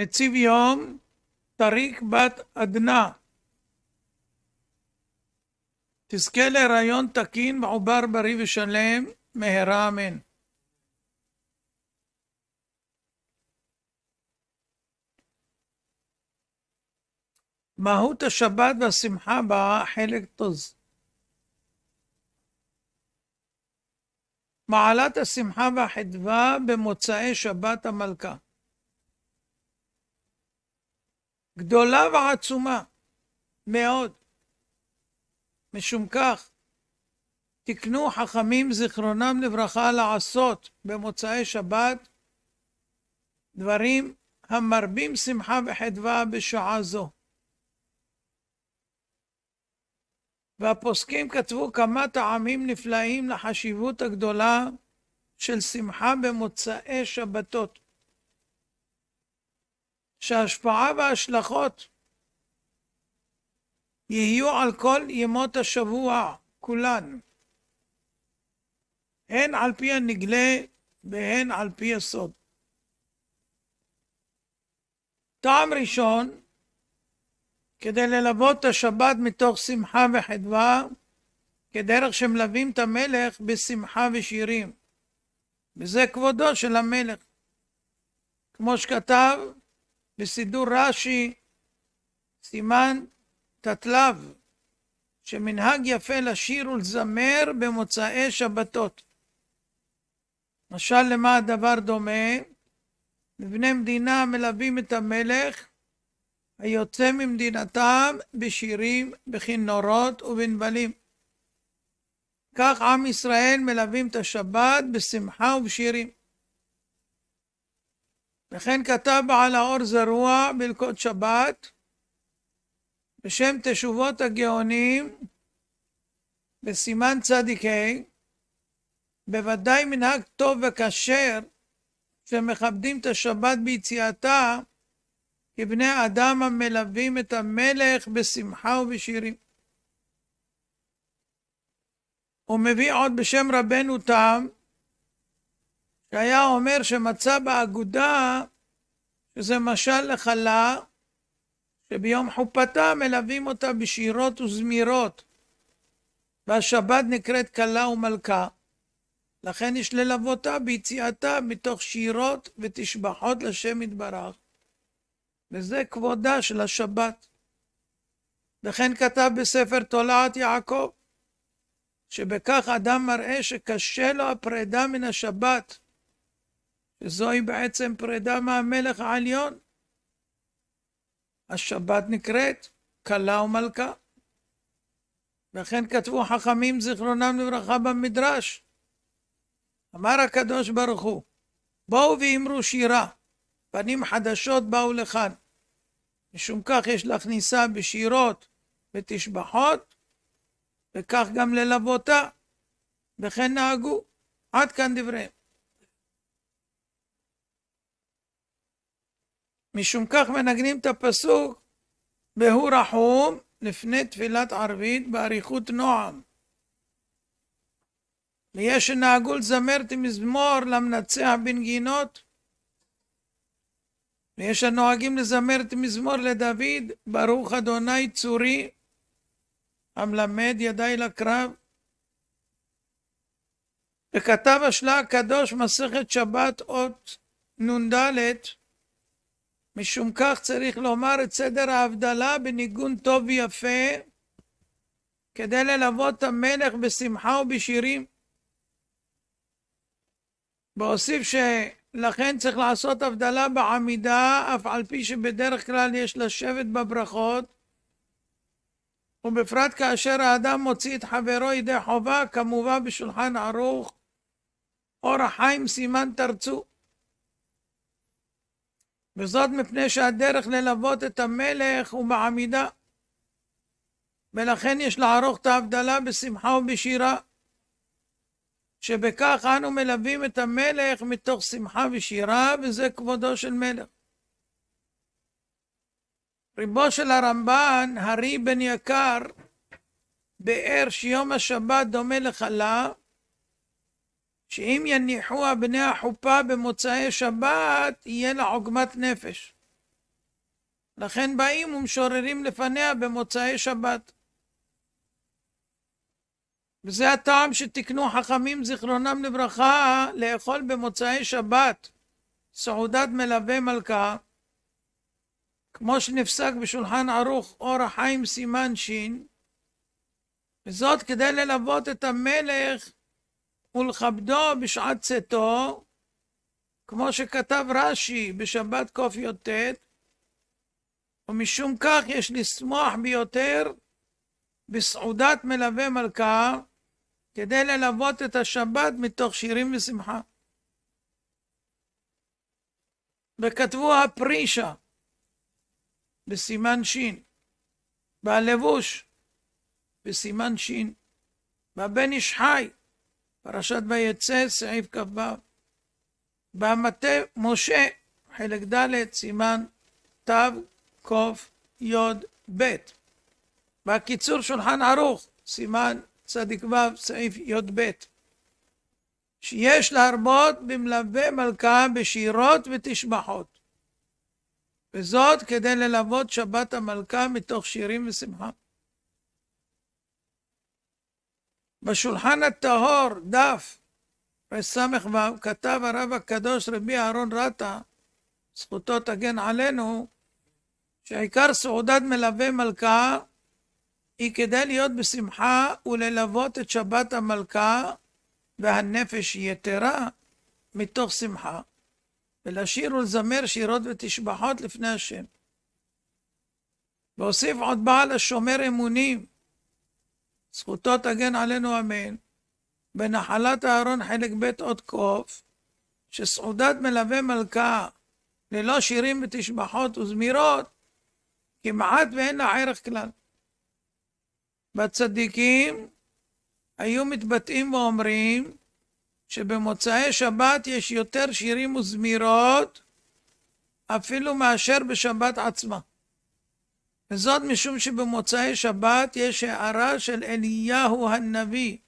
נציב יום, טריק בת עדנה. תזכה להיריון תקין, מעובר בריא ושלם, מהרה אמן. מהות השבת והשמחה בה, חלק טוז. מעלת השמחה והחדווה במוצאי שבת המלכה. גדולה ועצומה מאוד. משום כך, תקנו חכמים זיכרונם לברכה לעשות במוצאי שבת דברים המרבים שמחה וחדווה בשעה זו. והפוסקים כתבו כמה טעמים נפלאים לחשיבות הגדולה של שמחה במוצאי שבתות. שההשפעה וההשלכות יהיו על כל ימות השבוע כולן, הן על פי הנגלה והן על פי הסוד. טעם ראשון, כדי ללוות את השבת מתוך שמחה וחדווה, כדרך שמלווים את המלך בשמחה ושירים. וזה כבודו של המלך. כמו שכתב בסידור רש"י, סימן ט"ו, שמנהג יפה לשיר ולזמר במוצאי שבתות. משל למה הדבר דומה? לבני מדינה מלווים את המלך היוצא ממדינתם בשירים, בכינורות ובנבלים. כך עם ישראל מלווים את השבת בשמחה ובשירים. וכן כתב בעל האור זרוע בהלכות שבת, בשם תשובות הגאונים, בסימן צדיק ה', בוודאי מנהג טוב וכשר, שמכבדים את השבת ביציאתה, כבני אדם המלווים את המלך בשמחה ובשירים. הוא מביא עוד בשם רבנו תם, שהיה אומר שמצא באגודה, שזה משל לחלה, שביום חופתה מלווים אותה בשירות וזמירות, והשבת נקראת כלה ומלכה. לכן יש ללוותה ביציאתה מתוך שירות ותשבחות לשם יתברך, וזה כבודה של השבת. וכן כתב בספר תולעת יעקב, שבכך אדם מראה שקשה לו הפרידה מן השבת, שזוהי בעצם פרידה מהמלך העליון. השבת נקראת כלה ומלכה. ואכן כתבו חכמים זיכרונם לברכה במדרש. אמר הקדוש ברוך הוא, בואו ואמרו שירה, פנים חדשות באו לכאן. משום כך יש להכניסה בשירות ותשבחות, וכך גם ללוותה, וכן נהגו. עד כאן דבריהם. משום כך מנגנים את הפסוק והוא רחום לפני תפילת ערבית באריכות נועם. ויש שנהגו לזמר את המזמור למנצח בנגינות, ויש הנוהגים לזמר את המזמור לדוד, ברוך אדוני צורי, המלמד ידי לקרב. וכתב השלה הקדוש מסכת שבת אות נ"ד משום כך צריך לומר את סדר ההבדלה בניגון טוב ויפה, כדי ללוות את המלך בשמחה ובשירים. ואוסיף שלכן צריך לעשות הבדלה בעמידה, אף על פי שבדרך כלל יש לשבת בברכות, ובפרט כאשר האדם מוציא את חברו ידי חובה, כמובא בשולחן ערוך, אור החיים סימן תרצו. וזאת מפני שהדרך ללוות את המלך הוא בעמידה. ולכן יש לערוך את ההבדלה בשמחה ובשירה, שבכך אנו מלווים את המלך מתוך שמחה ושירה, וזה כבודו של מלך. ריבו של הרמב"ן, הרי בן יקר, באר שיום השבת דומה לחלה, שאם יניחו בני החופה במוצאי שבת, יהיה לה עוגמת נפש. לכן באים ומשוררים לפניה במוצאי שבת. וזה הטעם שתיקנו חכמים זיכרונם לברכה לאכול במוצאי שבת סעודת מלווה מלכה, כמו שנפסק בשולחן ערוך אור החיים סימן ש', וזאת כדי ללוות את המלך ולכבדו בשעת צאתו, כמו שכתב רש"י בשבת קי"ט, ומשום כך יש לשמוח ביותר בסעודת מלווה מלכה, כדי ללוות את השבת מתוך שירים ושמחה. וכתבו הפרישה בסימן שין, והלבוש בסימן שין, והבן איש חי פרשת ויצא, סעיף כ"ו. במטה משה, חלק ד', סימן תקי"ב. בקיצור שולחן ערוך, סימן צ"ו, סעיף י"ב. שיש להרבות במלווה מלכה בשירות ותשבחות. וזאת כדי ללוות שבת המלכה מתוך שירים ושמחה. בשולחן הטהור, דף רס"ו, כתב הרב הקדוש רבי אהרון רטה, זכותו תגן עלינו, שעיקר סעודת מלווה מלכה היא כדי להיות בשמחה וללוות את שבת המלכה והנפש יתרה מתוך שמחה, ולשיר ולזמר שירות ותשבחות לפני השם. והוסיף עוד בעל השומר אמונים, זכותו תגן עלינו אמן. בנחלת אהרון חלק ב' עוד קוף, שסעודת מלווה מלכה ללא שירים ותשבחות וזמירות, כמעט ואין לה ערך כלל. בצדיקים היו מתבטאים ואומרים שבמוצאי שבת יש יותר שירים וזמירות אפילו מאשר בשבת עצמה. וזאת משום שבמוצאי שבת יש הערה של אליהו הנביא,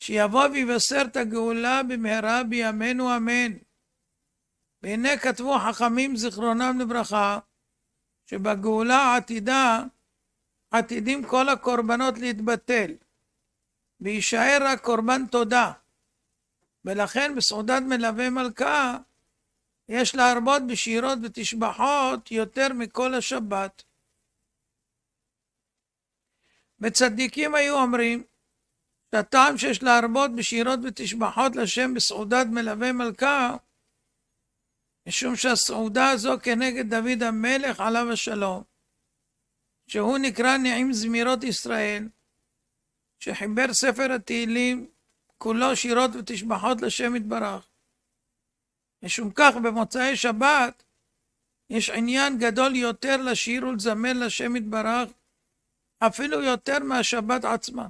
שיבוא ויבשר את הגאולה במהרה בימינו אמן. והנה כתבו חכמים זיכרונם לברכה, שבגאולה עתידה עתידים כל הקורבנות להתבטל, ויישאר רק קורבן תודה. ולכן בסעודת מלווה מלכה יש להרבות בשירות ותשבחות יותר מכל השבת. וצדיקים היו אומרים, שהטעם שיש להרבות בשירות ותשבחות לשם בסעודת מלווה מלכה, משום שהסעודה הזו כנגד דוד המלך עליו השלום, שהוא נקרא נעים זמירות ישראל, שחיבר ספר התהילים כולו שירות ותשבחות לשם יתברך. משום כך במוצאי שבת יש עניין גדול יותר לשיר ולזמן לשם יתברך, אפילו יותר מהשבת עצמה.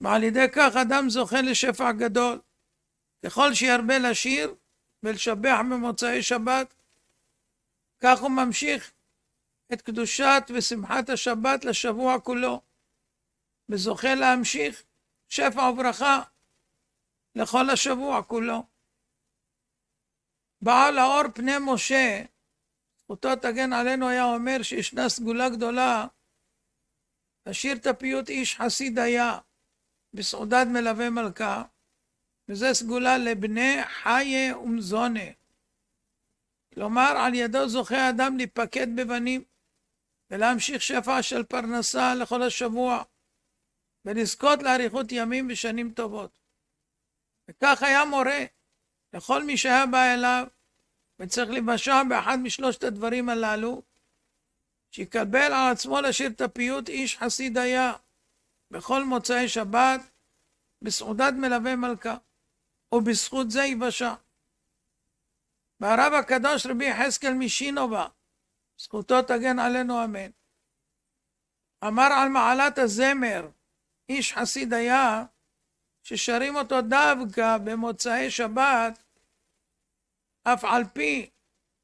ועל ידי כך אדם זוכה לשפע גדול. ככל שירבה לשיר ולשבח במוצאי שבת, כך הוא ממשיך את קדושת ושמחת השבת לשבוע כולו, וזוכה להמשיך שפע וברכה לכל השבוע כולו. בעל האור פני משה, אותו תגן עלינו, היה אומר שישנה סגולה גדולה, לשיר את הפיוט איש חסיד היה, בסעודת מלווה מלכה, וזה סגולה לבני חיה ומזונה. כלומר, על ידו זוכה האדם להיפקד בבנים, ולהמשיך שפע של פרנסה לכל השבוע, ולזכות לאריכות ימים ושנים טובות. וכך היה מורה לכל מי שהיה בא אליו, וצריך להיוושע באחד משלושת הדברים הללו, שיקבל על עצמו לשיר את הפיוט איש חסיד היה, בכל מוצאי שבת, בסעודת מלווה מלכה, ובזכות זה ייוושע. והרב הקדוש רבי יחזקאל משינובה, זכותו תגן עלינו אמן, אמר על מעלת הזמר, איש חסיד היה, ששרים אותו דווקא במוצאי שבת, אף על פי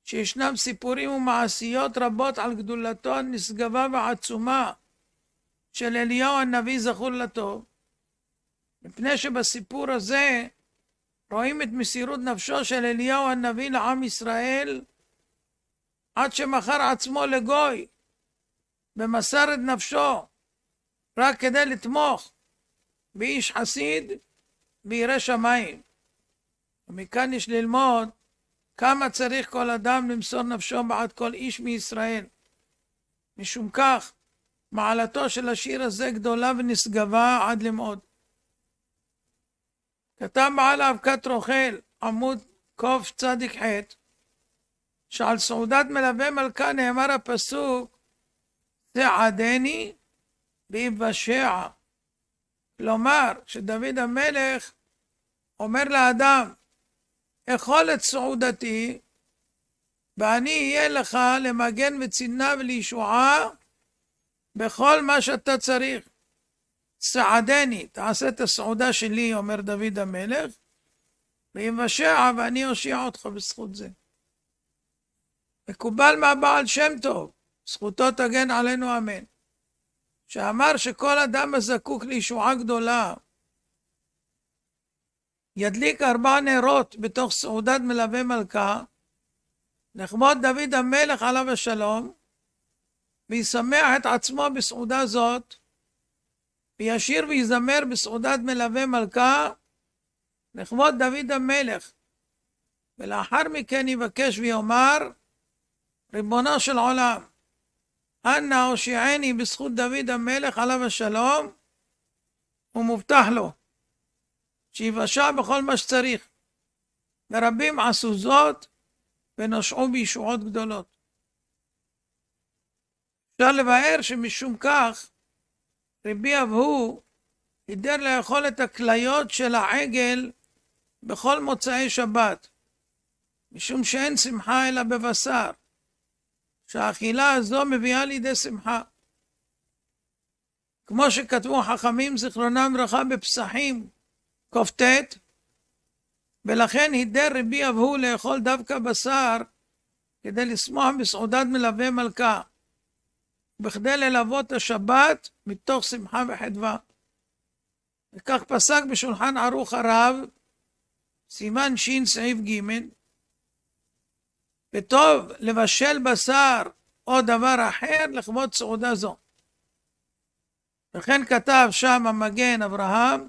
שישנם סיפורים ומעשיות רבות על גדולתו הנשגבה והעצומה של אליהו הנביא זכור לטוב, מפני שבסיפור הזה רואים את מסירות נפשו של אליהו הנביא לעם ישראל עד שמכר עצמו לגוי ומסר את נפשו רק כדי לתמוך באיש חסיד וירא שמיים. ומכאן יש ללמוד כמה צריך כל אדם למסור נפשו בעד כל איש מישראל. משום כך, מעלתו של השיר הזה גדולה ונשגבה עד למאוד. כתב בעל אבקת רוכל, עמוד קצ"ח, שעל סעודת מלווה מלכה נאמר הפסוק, סעדני ביבשע. כלומר, שדוד המלך אומר לאדם, אכול את סעודתי, ואני אהיה לך למגן וצנעה ולישועה בכל מה שאתה צריך. סעדני, תעשה את הסעודה שלי, אומר דוד המלך, ויבשע ואני אושיע אותך בזכות זה. מקובל מהבעל שם טוב, זכותו תגן עלינו אמן, שאמר שכל אדם הזקוק לישועה גדולה ידליק ארבע נרות בתוך סעודת מלווה מלכה, לכבוד דוד המלך עליו השלום, וישמח את עצמו בסעודה זאת, וישיר ויזמר בסעודת מלווה מלכה, לכבוד דוד המלך. ולאחר מכן יבקש ויאמר, ריבונו של עולם, אנא הושיעני בזכות דוד המלך עליו השלום, ומובטח לו. שיבשע בכל מה שצריך. ורבים עשו זאת ונושעו בישועות גדולות. אפשר לבאר שמשום כך רבי אבהו הידר לאכול את הכליות של העגל בכל מוצאי שבת, משום שאין שמחה אלא בבשר, שהאכילה הזו מביאה לידי שמחה. כמו שכתבו חכמים זיכרונם ברכה בפסחים, כ"ט, ולכן הידר רבי אבהו לאכול דווקא בשר כדי לשמוח בסעודת מלווה מלכה, וכדי ללוות השבת מתוך שמחה וחדווה. וכך פסק בשולחן ערוך הרב, סימן ש סעיף ג', וטוב לבשל בשר או דבר אחר לכבוד סעודה זו. וכן כתב שם המגן אברהם,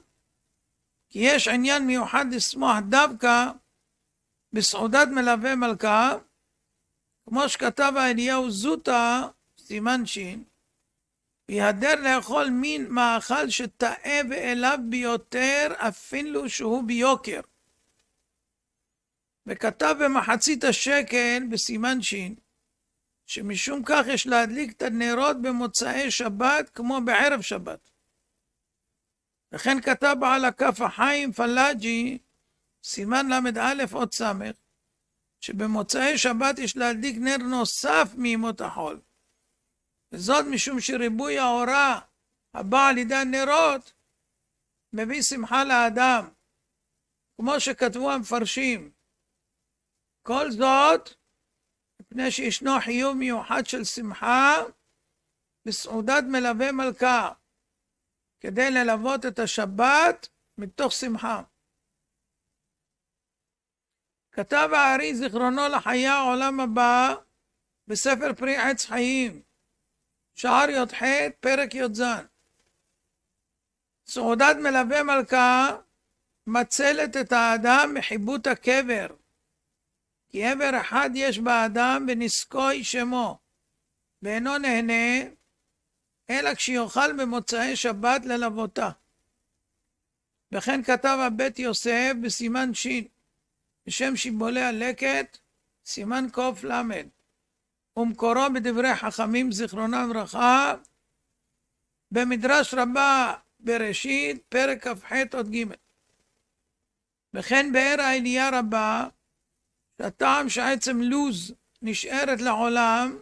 כי יש עניין מיוחד לשמוח דווקא בסעודת מלווה מלכה, כמו שכתב אליהו זוטה, סימן שין, יהדר לאכול מין מאכל שתאה ואליו ביותר, אפילו שהוא ביוקר. וכתב במחצית השקל, בסימן שין, שמשום כך יש להדליק את הנרות במוצאי שבת כמו בערב שבת. וכן כתב בעל הכף החיים פלאג'י, סימן ל"א עוד ס', שבמוצאי שבת יש להדליק נר נוסף מימות החול. וזאת משום שריבוי האורה הבא על ידי הנרות מביא שמחה לאדם. כמו שכתבו המפרשים, כל זאת מפני שישנו חיוב מיוחד של שמחה בסעודת מלווה מלכה. כדי ללוות את השבת מתוך שמחה. כתב הארי זיכרונו לחיי העולם הבא בספר פרי עץ חיים, שער י"ח, פרק י"ז. סעודת מלווה מלכה מצלת את האדם מחיבוט הקבר, כי עבר אחד יש באדם ונזכוי שמו, ואינו נהנה אלא כשיוכל במוצאי שבת ללוותה. וכן כתב הבית יוסף בסימן ש' בשם שיבולי הלקט, סימן קל, ומקורו בדברי חכמים זיכרונם לברכה, במדרש רבה בראשית, פרק כ"ח עוד ג'. וכן באר העלייה רבה, שהטעם שעצם לוז נשארת לעולם,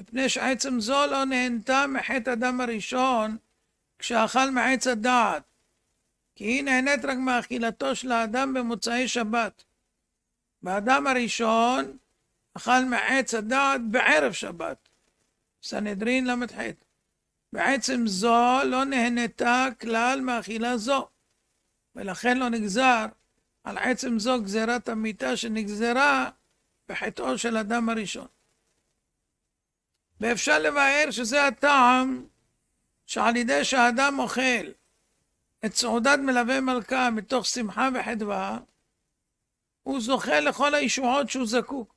מפני שעצם זו לא נהנתה מחטא אדם הראשון כשאכל מעץ הדעת, כי היא נהנית רק מאכילתו של האדם במוצאי שבת. באדם הראשון אכל מעץ הדעת בערב שבת, סנהדרין ל"ח. בעצם זו לא נהנתה כלל מאכילה זו, ולכן לא נגזר על עצם זו גזירת המיטה שנגזרה בחטאו של אדם הראשון. ואפשר לבאר שזה הטעם שעל ידי שהאדם אוכל את סעודת מלווה מלכה מתוך שמחה וחדווה, הוא זוכה לכל הישועות שהוא זקוק.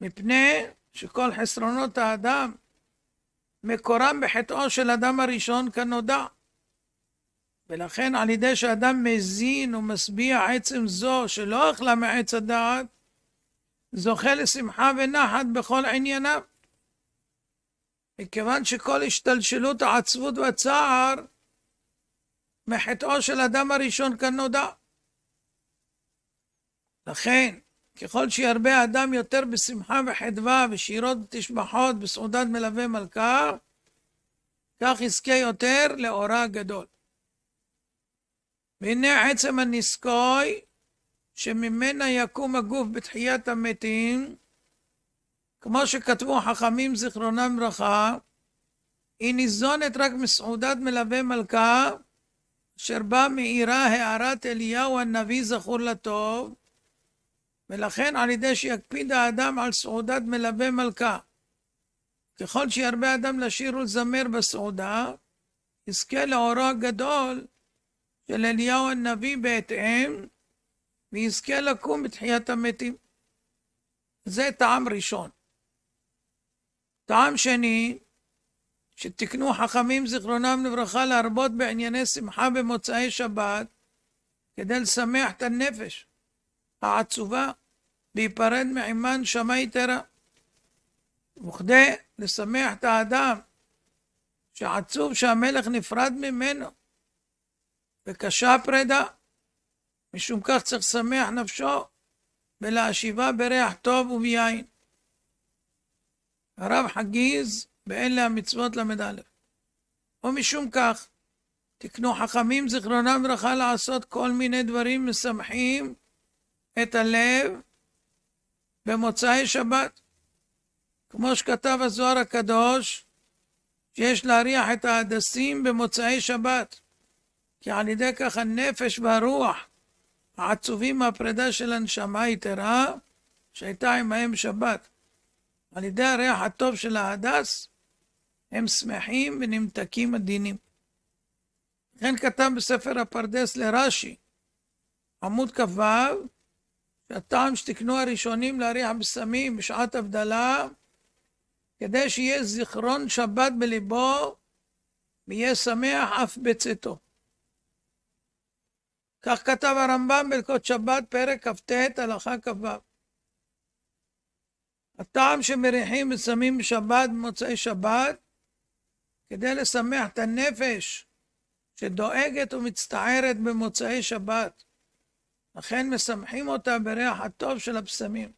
מפני שכל חסרונות האדם מקורם בחטאו של אדם הראשון כנודע. ולכן על ידי שאדם מזין ומשביע עצם זו שלא אכלה מעץ הדעת, זוכה לשמחה ונחת בכל ענייניו. מכיוון שכל השתלשלות העצבות והצער מחטאו של אדם הראשון כאן נודע. לכן, ככל שירבה אדם יותר בשמחה וחדווה ושירות ותשבחות בסעודת מלווה מלכה, כך יזכה יותר לאורה הגדול. והנה עצם הנזקוי שממנה יקום הגוף בתחיית המתים, כמו שכתבו חכמים זיכרונם ברכה, היא ניזונת רק מסעודת מלווה מלכה, אשר בה מאירה הערת אליהו הנביא זכור לטוב, ולכן על ידי שיקפיד האדם על סעודת מלווה מלכה. ככל שירבה אדם לשיר ולזמר בסעודה, יזכה לאורו הגדול של אליהו הנביא בהתאם, ויזכה לקום בתחיית המתים. זה טעם ראשון. טעם שני, שתיקנו חכמים זיכרונם לברכה להרבות בענייני שמחה במוצאי שבת, כדי לשמח את הנפש העצובה, להיפרד מעימן שמאי תרא, וכדי לשמח את האדם שעצוב שהמלך נפרד ממנו וקשה פרידה, משום כך צריך לשמח נפשו ולהשיבה בריח טוב וביין. הרב חגיז באלה המצוות ל"א. ומשום כך, תקנו חכמים זיכרונם לברכה לעשות כל מיני דברים משמחים את הלב במוצאי שבת. כמו שכתב הזוהר הקדוש, שיש להריח את ההדסים במוצאי שבת, כי על ידי כך הנפש והרוח העצובים מהפרידה של הנשמה יתרה שהייתה עמהם שבת, על ידי הריח הטוב של ההדס, הם שמחים ונמתקים עדינים. לכן כתב בספר הפרדס לרש"י, עמוד כ"ו, שהטעם שתקנו הראשונים להריח בשמים בשעת הבדלה, כדי שיהיה זיכרון שבת בליבו, ויהיה שמח אף בצאתו. כך כתב הרמב"ם בלקות שבת, פרק כ"ט, הלכה כ"ו. הטעם שמריחים ושמים שבת במוצאי שבת, כדי לשמח את הנפש שדואגת ומצטערת במוצאי שבת. לכן משמחים אותה בריח הטוב של הבשמים.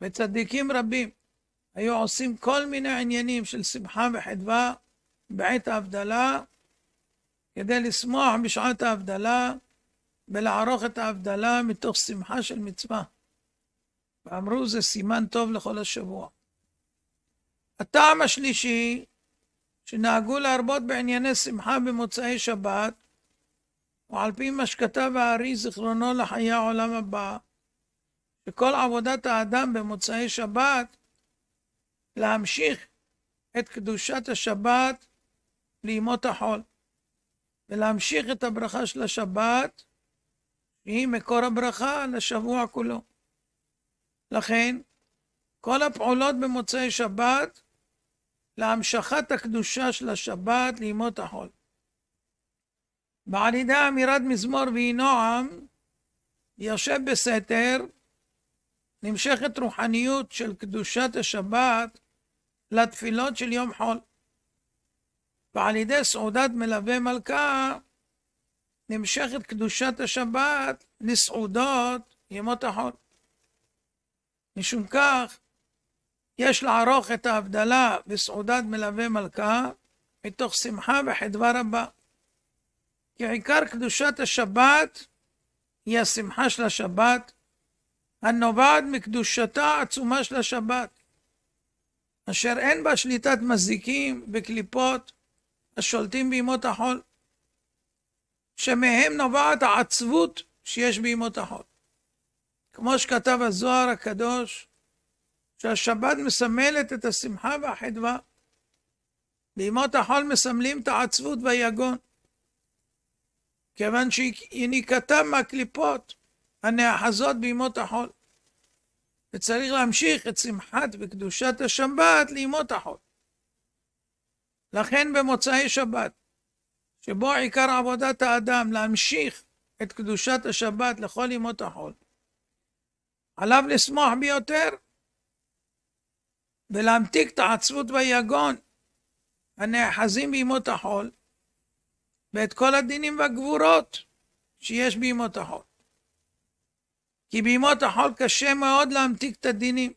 וצדיקים רבים היו עושים כל מיני עניינים של שמחה וחדווה בעת ההבדלה, כדי לשמוח בשעת ההבדלה ולערוך את ההבדלה מתוך שמחה של מצווה. ואמרו זה סימן טוב לכל השבוע. הטעם השלישי, שנהגו להרבות בענייני שמחה במוצאי שבת, ועל פי מה שכתב הארי זיכרונו לחיי העולם הבא, שכל עבודת האדם במוצאי שבת, להמשיך את קדושת השבת לימות החול, ולהמשיך את הברכה של השבת, שהיא מקור הברכה לשבוע כולו. לכן, כל הפעולות במוצאי שבת להמשכת הקדושה של השבת לימות החול. בעלידה אמירת מזמור ויהי נועם, יושב בסתר, נמשכת רוחניות של קדושת השבת לתפילות של יום חול. ועל ידי סעודת מלווה מלכה נמשכת קדושת השבת לסעודות ימות החול. משום כך, יש לערוך את ההבדלה בסעודת מלווה מלכה מתוך שמחה וחדווה רבה. כי עיקר קדושת השבת היא השמחה של השבת, הנובעת מקדושתה העצומה של השבת, אשר אין בה שליטת מזיקים וקליפות השולטים בימות החול, שמהם נובעת העצבות שיש בימות החול. כמו שכתב הזוהר הקדוש, שהשבת מסמלת את השמחה והחדווה. בימות החול מסמלים את העצבות והיגון, כיוון שהיא ניקתה מהקליפות הנאחזות בימות החול. וצריך להמשיך את שמחת וקדושת השבת לימות החול. לכן במוצאי שבת, שבו עיקר עבודת האדם להמשיך את קדושת השבת לכל ימות החול, עליו לשמוח ביותר ולהמתיק את העצבות והיגון הנאחזים בימות החול ואת כל הדינים והגבורות שיש בימות החול. כי בימות החול קשה מאוד להמתיק את הדינים,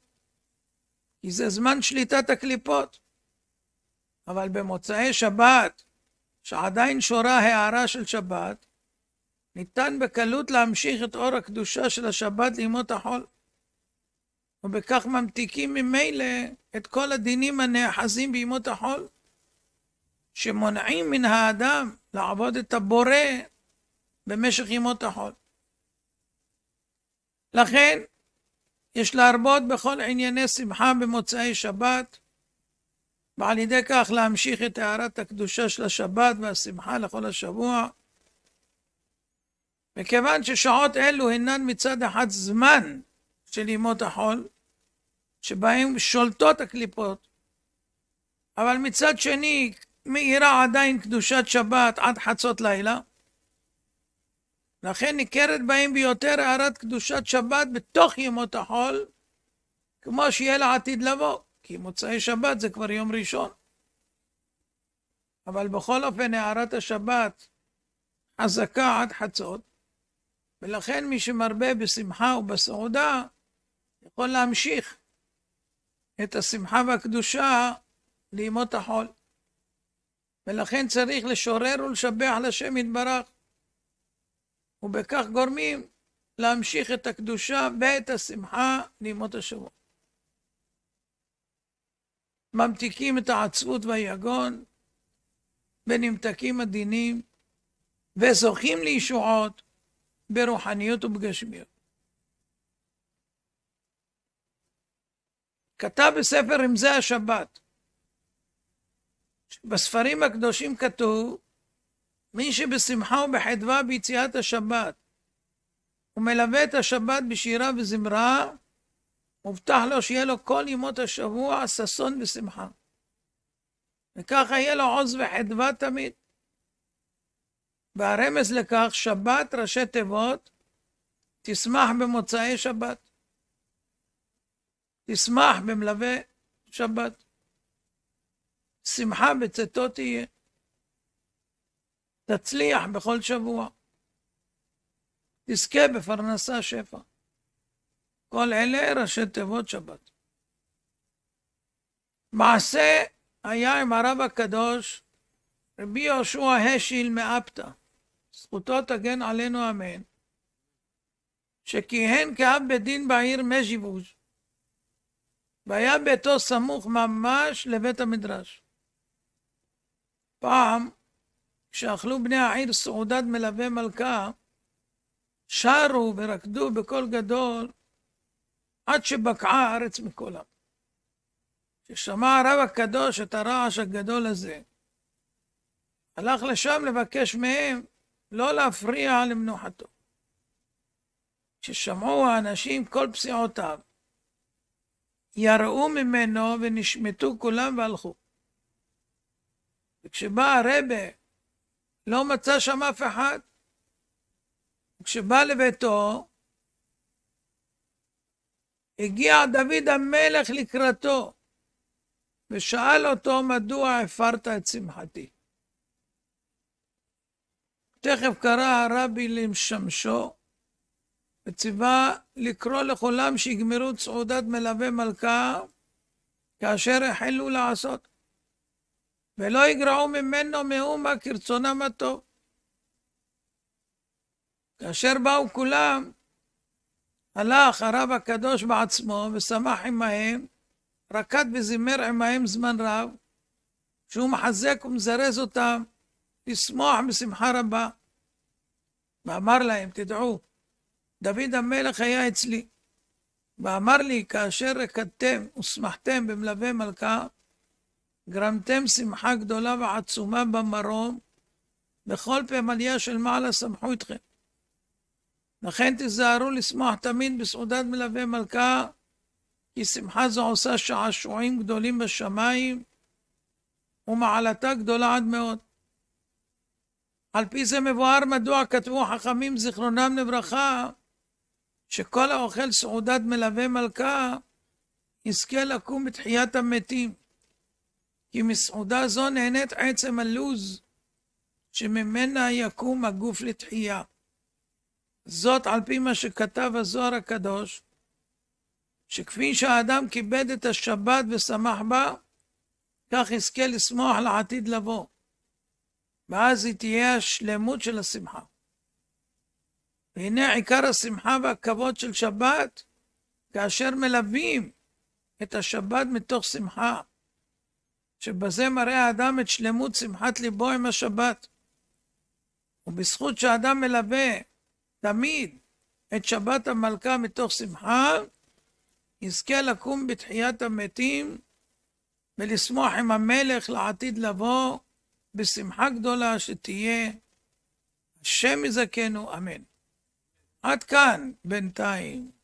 כי זה זמן שליטת הקליפות. אבל במוצאי שבת, שעדיין שורה הערה של שבת, ניתן בקלות להמשיך את אור הקדושה של השבת לימות החול, ובכך ממתיקים ממילא את כל הדינים הנאחזים בימות החול, שמונעים מן האדם לעבוד את הבורא במשך ימות החול. לכן, יש להרבות בכל ענייני שמחה במוצאי שבת, ועל ידי כך להמשיך את הארת הקדושה של השבת והשמחה לכל השבוע. מכיוון ששעות אלו הינן מצד אחד זמן של ימות החול, שבהם שולטות הקליפות, אבל מצד שני מאירה עדיין קדושת שבת עד חצות לילה, לכן ניכרת בהם ביותר הארת קדושת שבת בתוך ימות החול, כמו שיהיה לעתיד לבוא, כי מוצאי שבת זה כבר יום ראשון. אבל בכל אופן, הארת השבת חזקה עד חצות, ולכן מי שמרבה בשמחה ובסעודה, יכול להמשיך את השמחה והקדושה לימות החול. ולכן צריך לשורר ולשבח לשם יתברך, ובכך גורמים להמשיך את הקדושה ואת השמחה לימות השבוע. ממתיקים את העצבות והיגון, ונמתקים הדינים, וזוכים לישועות, ברוחניות ובגשמיות. כתב בספר רמזי השבת, בספרים הקדושים כתוב, מי שבשמחה ובחדווה ביציאת השבת ומלווה את השבת בשירה וזמרה, מובטח לו שיהיה לו כל ימות השבוע ששון ושמחה. וככה יהיה לו עוז וחדווה תמיד. והרמז לכך, שבת ראשי תיבות, תשמח במוצאי שבת. תשמח במלווה שבת. שמחה בצאתו תהיה. תצליח בכל שבוע. תזכה בפרנסה שפע. כל אלה ראשי תיבות שבת. מעשה היה עם הרב הקדוש רבי יהושע השיל מאפתא. זכותו תגן עלינו אמן, שכיהן כאב בית דין בעיר מז'יבוז', והיה ביתו סמוך ממש לבית המדרש. פעם, כשאכלו בני העיר סעודת מלווה מלכה, שרו ורקדו בקול גדול עד שבקעה הארץ מכולם. כששמע הרב הקדוש את הרעש הגדול הזה, הלך לשם לבקש מהם לא להפריע למנוחתו. כששמעו האנשים כל פסיעותיו, ירעו ממנו ונשמטו כולם והלכו. וכשבא הרבה, לא מצא שם אף אחד. וכשבא לביתו, הגיע דוד המלך לקראתו, ושאל אותו, מדוע הפרת את שמחתי? תכף קרא הרבי למשמשו, וציווה לקרוא לכולם שיגמרו צעודת מלווה מלכה כאשר החלו לעשות, ולא יגרעו ממנו מאומה כרצונם הטוב. כאשר באו כולם, הלך הרב הקדוש בעצמו ושמח עמהם, רקד וזימר עמהם זמן רב, שהוא מחזק ומזרז אותם לשמוח בשמחה רבה. ואמר להם, תדעו, דוד המלך היה אצלי, ואמר לי, כאשר רקדתם ושמחתם במלווה מלכה, גרמתם שמחה גדולה ועצומה במרום, בכל פעמליה של מעלה שמחו אתכם. לכן תיזהרו לשמוח תמיד בסעודת מלווה מלכה, כי שמחה זו עושה שעשועים גדולים בשמיים, ומעלתה גדולה עד מאוד. על פי זה מבואר מדוע כתבו חכמים זיכרונם לברכה, שכל האוכל סעודת מלווה מלכה, יזכה לקום בתחיית המתים. כי מסעודה זו נהנית עצם הלוז, שממנה יקום הגוף לתחייה. זאת על פי מה שכתב הזוהר הקדוש, שכפי שהאדם כיבד את השבת ושמח בה, כך יזכה לשמוח לעתיד לבוא. ואז היא תהיה השלמות של השמחה. והנה עיקר השמחה והכבוד של שבת, כאשר מלווים את השבת מתוך שמחה, שבזה מראה האדם את שלמות שמחת ליבו עם השבת. ובזכות שאדם מלווה תמיד את שבת המלכה מתוך שמחה, יזכה לקום בתחיית המתים ולשמוח עם המלך לעתיד לבוא, בשמחה גדולה שתהיה, השם יזכנו, אמן. עד כאן בינתיים.